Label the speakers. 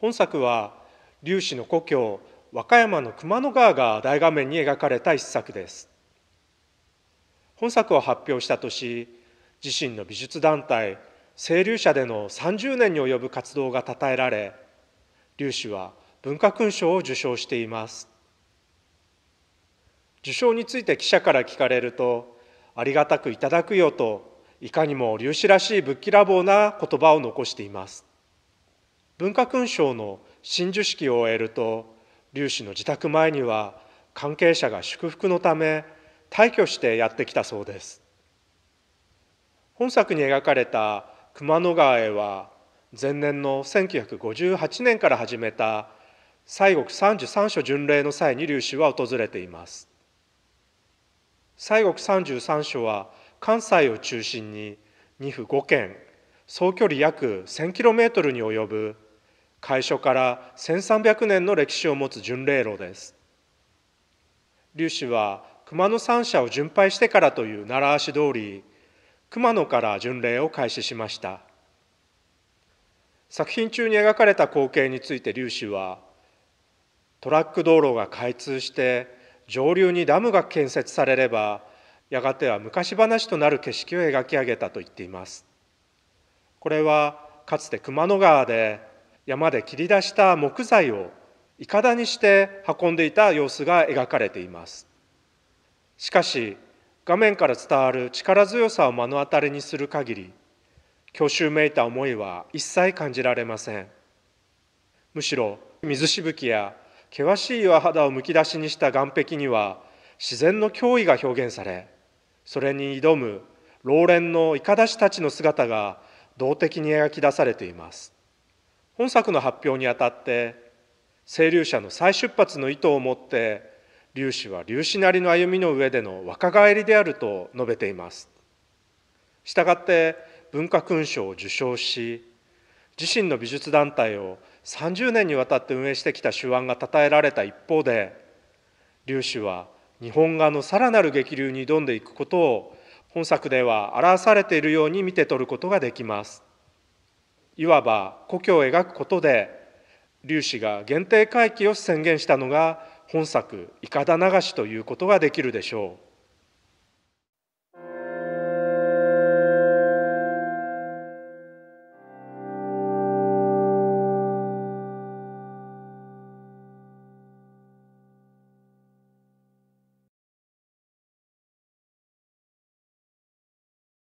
Speaker 1: 本作は劉氏の故郷和歌山の熊野川が大画面に描かれた一作です本作を発表した年自身の美術団体清流社での30年に及ぶ活動が称えられ劉氏は文化勲章を受賞しています受賞について記者から聞かれるとありがたくいただくよといかにも粒子らしいぶっきらぼうな言葉を残しています文化勲章の親授式を終えると劉氏の自宅前には関係者が祝福のため退去してやってきたそうです本作に描かれた熊野川へは前年の1958年から始めた西国三十三所巡礼の際に劉氏は訪れています西国三十三所は関西を中心に2府5県総距離約1 0 0 0トルに及ぶ開所から1300年の歴史を持つ巡礼路です劉氏は熊野三社を巡拝してからという習わし通り熊野から巡礼を開始しました作品中に描かれた光景について劉氏はトラック道路が開通して上流にダムが建設されればやがては昔話となる景色を描き上げたと言っていますこれはかつて熊野川で山で切り出した木材をいかだにして運んでいた様子が描かれていますしかし画面から伝わる力強さを目の当たりにする限り郷愁めいた思いは一切感じられませんむしろ水しぶきや険しい岩肌をむき出しにした岸壁には自然の脅威が表現されそれに挑む老練のいかだしたちの姿が動的に描き出されています本作の発表にあたって清流者の再出発の意図を持って粒子は粒子なりの歩みの上での若返りであると述べていますしたがって文化勲章を受賞し自身の美術団体を30年にわたって運営してきた手腕が称えられた一方で粒子は日本画のさらなる激流に挑んでいくことを本作では表されているように見て取ることができますいわば故郷を描くことで粒子が限定回帰を宣言したのが本作「いかだ流し」ということができるでしょう。